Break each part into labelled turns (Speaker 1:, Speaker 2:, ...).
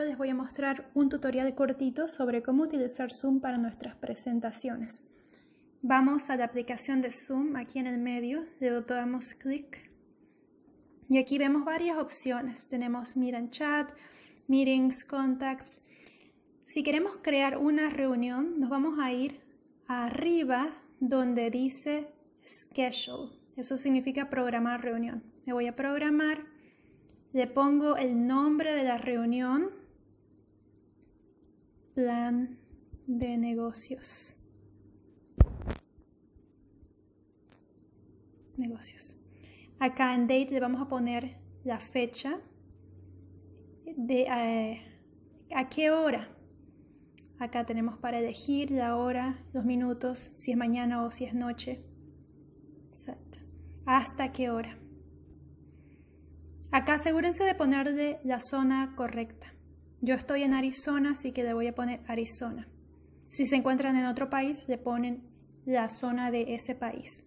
Speaker 1: les voy a mostrar un tutorial cortito sobre cómo utilizar Zoom para nuestras presentaciones. Vamos a la aplicación de Zoom aquí en el medio, le damos clic y aquí vemos varias opciones. Tenemos Meet Chat, Meetings, Contacts. Si queremos crear una reunión, nos vamos a ir arriba donde dice Schedule. Eso significa programar reunión. le voy a programar, le pongo el nombre de la reunión plan de negocios. Negocios. Acá en date le vamos a poner la fecha de eh, a qué hora. Acá tenemos para elegir la hora, los minutos, si es mañana o si es noche. ¿Hasta qué hora? Acá asegúrense de ponerle la zona correcta. Yo estoy en Arizona, así que le voy a poner Arizona. Si se encuentran en otro país, le ponen la zona de ese país.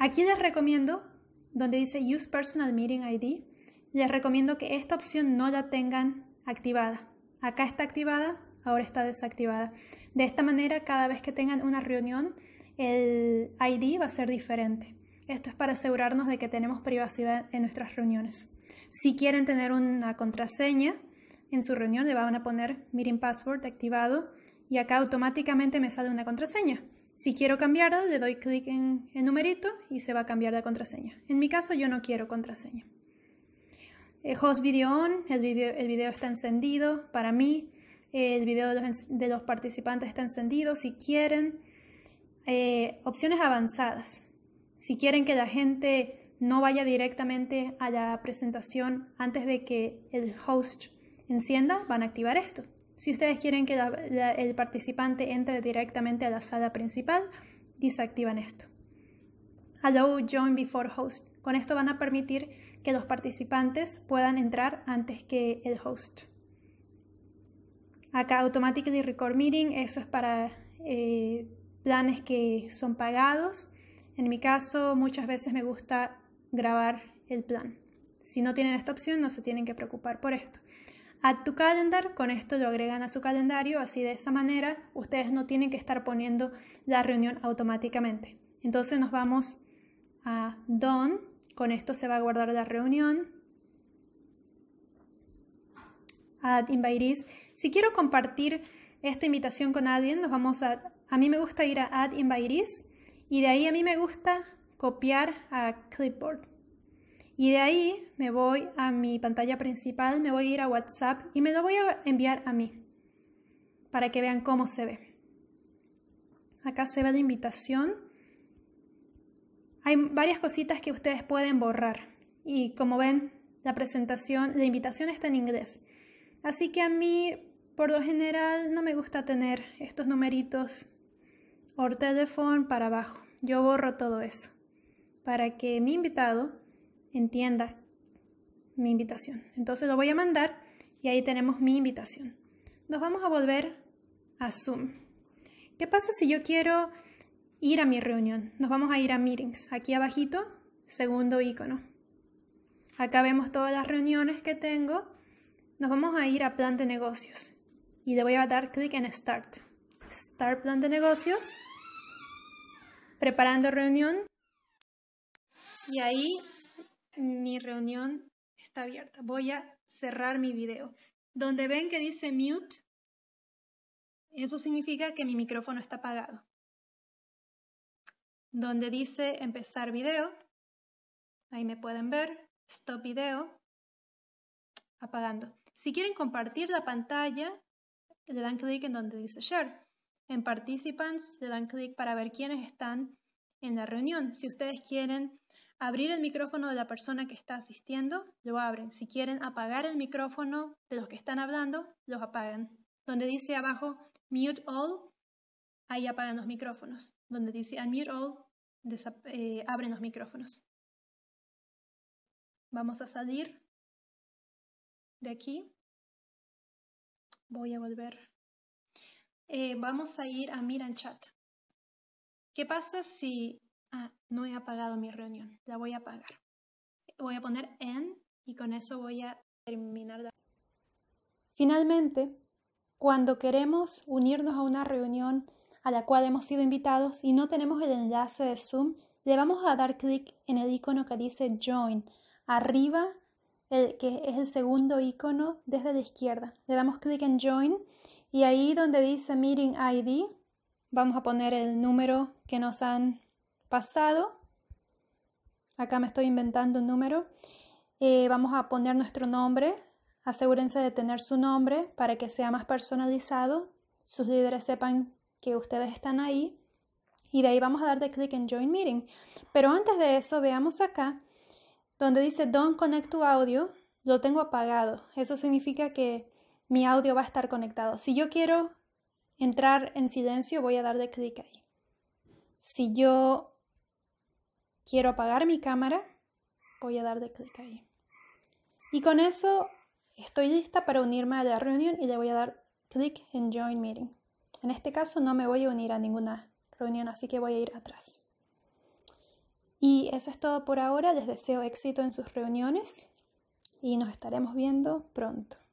Speaker 1: Aquí les recomiendo, donde dice Use Personal Meeting ID, les recomiendo que esta opción no la tengan activada. Acá está activada, ahora está desactivada. De esta manera, cada vez que tengan una reunión, el ID va a ser diferente. Esto es para asegurarnos de que tenemos privacidad en nuestras reuniones. Si quieren tener una contraseña en su reunión, le van a poner Meeting Password activado y acá automáticamente me sale una contraseña. Si quiero cambiarla, le doy clic en el numerito y se va a cambiar la contraseña. En mi caso, yo no quiero contraseña. Eh, host video on, el video, el video está encendido para mí. el video de los, de los, participantes está encendido si quieren. Eh, opciones avanzadas. Si quieren que la gente no vaya directamente a la presentación antes de que el host encienda, van a activar esto. Si ustedes quieren que el participante entre directamente a la sala principal, desactivan esto. Allow Join Before Host. Con esto van a permitir que los participantes puedan entrar antes que el host. Acá Automatically Record Meeting, eso es para eh, planes que son pagados. En mi caso, muchas veces me gusta grabar el plan. Si no tienen esta opción, no se tienen que preocupar por esto. Add to calendar, con esto lo agregan a su calendario, así de esa manera ustedes no tienen que estar poniendo la reunión automáticamente. Entonces nos vamos a done, con esto se va a guardar la reunión. Add invitees. Si quiero compartir esta invitación con alguien, nos vamos a a mí me gusta ir a add invitees y de ahí a mí me gusta copiar a clipboard. Y de ahí me voy a mi pantalla principal, me voy a ir a WhatsApp y me lo voy a enviar a mí para que vean cómo se ve. Acá se ve la invitación. Hay varias cositas que ustedes pueden borrar y como ven, la presentación, la invitación está en inglés. Así que a mí, por lo general, no me gusta tener estos numeritos por teléfono para abajo. Yo borro todo eso para que mi invitado entienda mi invitación. Entonces lo voy a mandar y ahí tenemos mi invitación. Nos vamos a volver a Zoom. ¿Qué pasa si yo quiero ir a mi reunión? Nos vamos a ir a Meetings. Aquí abajito, segundo icono. Acá vemos todas las reuniones que tengo. Nos vamos a ir a Plan de Negocios. Y le voy a dar clic en Start. Start Plan de Negocios. Preparando reunión. Y ahí mi reunión está abierta. Voy a cerrar mi video. Donde ven que dice mute, eso significa que mi micrófono está apagado. Donde dice empezar video, ahí me pueden ver, stop video, apagando. Si quieren compartir la pantalla, le dan clic en donde dice share. En participants le dan clic para ver quiénes están en la reunión. Si ustedes quieren abrir el micrófono de la persona que está asistiendo, lo abren. Si quieren apagar el micrófono de los que están hablando, los apagan. Donde dice abajo mute all, ahí apagan los micrófonos. Donde dice unmute all, eh, abren los micrófonos. Vamos a salir de aquí. Voy a volver. Eh, vamos a ir a Miran Chat. ¿Qué pasa si Ah, no he apagado mi reunión, la voy a apagar. Voy a poner en y con eso voy a terminar. Finalmente, cuando queremos unirnos a una reunión a la cual hemos sido invitados y no tenemos el enlace de Zoom, le vamos a dar clic en el icono que dice Join arriba, el, que es el segundo icono desde la izquierda. Le damos clic en Join y ahí donde dice Meeting ID, vamos a poner el número que nos han pasado, acá me estoy inventando un número, eh, vamos a poner nuestro nombre, asegúrense de tener su nombre para que sea más personalizado, sus líderes sepan que ustedes están ahí y de ahí vamos a darle clic en Join Meeting. Pero antes de eso, veamos acá donde dice Don't Connect to Audio, lo tengo apagado. Eso significa que mi audio va a estar conectado. Si yo quiero entrar en silencio, voy a darle clic ahí. Si yo quiero apagar mi cámara, voy a darle clic ahí. Y con eso estoy lista para unirme a la reunión y le voy a dar clic en Join Meeting. En este caso no me voy a unir a ninguna reunión, así que voy a ir atrás. Y eso es todo por ahora. Les deseo éxito en sus reuniones y nos estaremos viendo pronto.